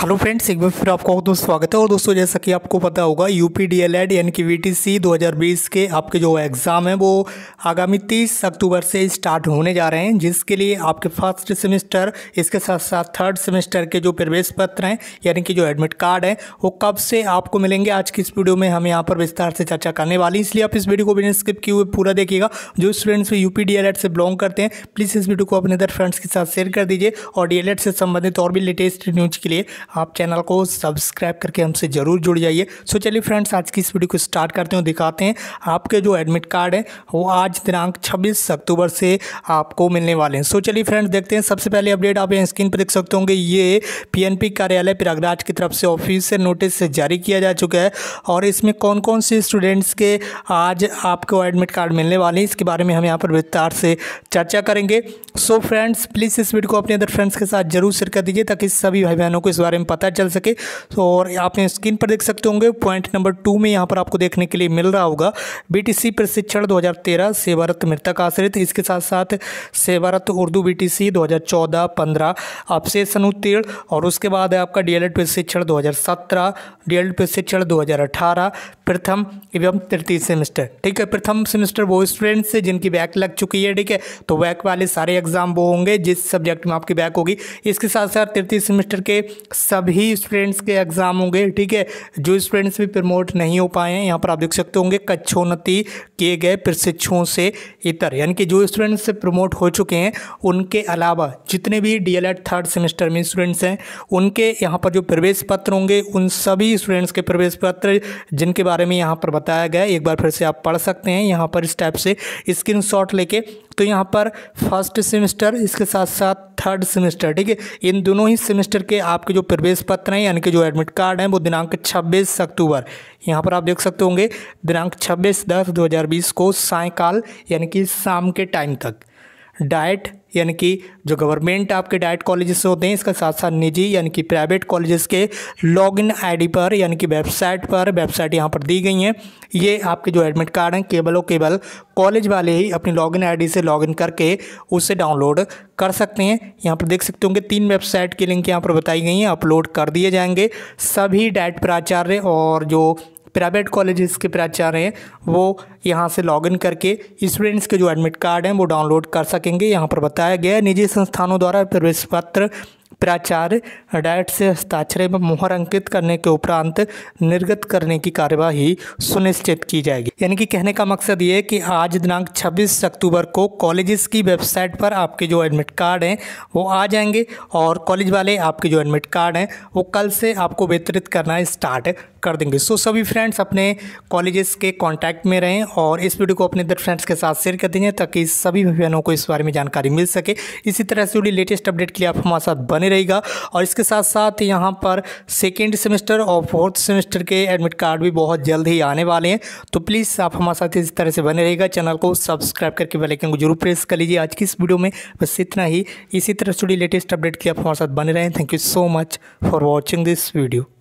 hello friends एक बार फिर आपका बहुत स्वागत है और दोस्तों जैसा कि आपको पता होगा U P D El Ed यानी कि वी टी सी दो हज़ार बीस के आपके जो एग्ज़ाम है वो आगामी तीस अक्टूबर से स्टार्ट होने जा रहे हैं जिसके लिए आपके फर्स्ट सेमेस्टर इसके साथ साथ थर्ड सेमेस्टर के जो प्रवेश पत्र हैं यानी कि जो एडमिट कार्ड हैं वो कब से आपको मिलेंगे आज की इस वीडियो में हम यहाँ पर विस्तार से चर्चा करने वाली इसलिए आप इस वीडियो को बिना स्किप किए हुए पूरा देखिएगा जो students U P D El Ed से बिलोंग करते हैं प्लीज़ इस वीडियो को अपने अदर फ्रेंड्स के साथ शेयर कर दीजिए और डी एल एड से संबंधित और भी लेटेस्ट न्यूज़ के लिए आप चैनल को सब्सक्राइब करके हमसे ज़रूर जुड़ जाइए सो चलिए फ्रेंड्स आज की इस वीडियो को स्टार्ट करते हैं दिखाते हैं आपके जो एडमिट कार्ड है वो आज दिनांक छब्बीस अक्टूबर से आपको मिलने वाले हैं सो चलिए फ्रेंड्स देखते हैं सबसे पहले अपडेट आप यहाँ स्क्रीन पर देख सकते होंगे ये पी कार्यालय प्रयागराज की तरफ से से नोटिस से जारी किया जा चुका है और इसमें कौन कौन से स्टूडेंट्स के आज आपको एडमिट कार्ड मिलने वाले हैं इसके बारे में हम यहाँ पर विस्तार से चर्चा करेंगे सो फ्रेंड्स प्लीज़ इस वीडियो को अपने अदर फ्रेंड्स के साथ जरूर शेयर कर दीजिए ताकि सभी भाई बहनों को इस बारे बारे में पता चल सके तो और आप स्क्रीन पर देख सकते होंगे पॉइंट नंबर टू में यहाँ पर आपको देखने के लिए मिल रहा होगा बीटीसी प्रशिक्षण 2013 सेवारत मृतक आश्रित इसके साथ साथ सेवारत उर्दू बीटीसी 2014 पंद्रह आपसे उत्तीर्ण और उसके बाद है आपका डीएलएड प्रशिक्षण 2017 डीएलएड प्रशिक्षण 2018 प्रथम एवं तृतीय सेमेस्टर ठीक है प्रथम सेमेस्टर वो स्टूडेंट्स से जिनकी बैक लग चुकी है ठीक है तो बैक वाले सारे एग्जाम वो होंगे जिस सब्जेक्ट में आपकी बैक होगी इसके साथ साथ तृतीय सेमेस्टर के सभी स्टूडेंट्स के एग्ज़ाम होंगे ठीक है जो स्टूडेंट्स भी प्रमोट नहीं हो पाए हैं यहाँ पर आप देख सकते होंगे कक्षोन्नति किए गए प्रशिक्षुओं से इतर यानी कि जो स्टूडेंट्स प्रमोट हो चुके हैं उनके अलावा जितने भी डी एल थर्ड सेमेस्टर में स्टूडेंट्स हैं उनके यहाँ पर जो प्रवेश पत्र होंगे उन सभी स्टूडेंट्स के प्रवेश पत्र जिनके बारे में यहाँ पर बताया गया एक बार फिर से आप पढ़ सकते हैं यहाँ पर इस टाइप से स्क्रीन लेके तो यहाँ पर फर्स्ट सेमेस्टर इसके साथ साथ थर्ड सेमेस्टर ठीक है इन दोनों ही सेमेस्टर के आपके जो प्रवेश पत्र हैं यानी कि जो एडमिट कार्ड हैं वो दिनांक 26 अक्टूबर यहाँ पर आप देख सकते होंगे दिनांक 26 दस 2020 को सायकाल यानी कि शाम के टाइम तक डाइट यानी कि जो गवर्नमेंट आपके डाइट कॉलेजेस होते हैं इसके साथ साथ निजी यानी कि प्राइवेट कॉलेजेस के लॉगिन आईडी पर यानी कि वेबसाइट पर वेबसाइट यहाँ पर दी गई हैं ये आपके जो एडमिट कार्ड हैं केवल और केवल कॉलेज वाले ही अपनी लॉगिन आईडी से लॉगिन करके उसे डाउनलोड कर सकते हैं यहाँ पर देख सकते होंगे तीन वेबसाइट की लिंक यहाँ पर बताई गई हैं अपलोड कर दिए जाएंगे सभी डाइट प्राचार्य और जो प्राइवेट कॉलेजेस के प्राचार्य हैं वो यहाँ से लॉगिन करके स्टूडेंट्स के जो एडमिट कार्ड हैं वो डाउनलोड कर सकेंगे यहाँ पर बताया गया है निजी संस्थानों द्वारा प्रवेश पत्र प्राचार्य डायट से हस्ताक्षर एवं मोहर अंकित करने के उपरांत निर्गत करने की कार्यवाही सुनिश्चित की जाएगी यानी कि कहने का मकसद ये है कि आज दिनांक 26 अक्टूबर को कॉलेजेस की वेबसाइट पर आपके जो एडमिट कार्ड हैं वो आ जाएंगे और कॉलेज वाले आपके जो एडमिट कार्ड हैं वो कल से आपको वितरित करना स्टार्ट कर देंगे सो सभी फ्रेंड्स अपने कॉलेजेस के कांटेक्ट में रहें और इस वीडियो को अपने इधर फ्रेंड्स के साथ शेयर कर देंगे ताकि सभी बहनों को इस बारे में जानकारी मिल सके इसी तरह से जुड़ी लेटेस्ट अपडेट के लिए आप हमारे साथ बने रहेगा और इसके साथ साथ यहाँ पर सेकेंड सेमेस्टर और फोर्थ सेमेस्टर के एडमिट कार्ड भी बहुत जल्द ही आने वाले हैं तो प्लीज़ आप हमारे साथ इस तरह से बने रहेगा चैनल को सब्सक्राइब करके बेलाइकन को जरूर प्रेस कर लीजिए आज की इस वीडियो में बस इतना ही इसी तरह से जुड़ी लेटेस्ट अपडेट के लिए आप हमारे साथ बने रहें thank you so much for watching this video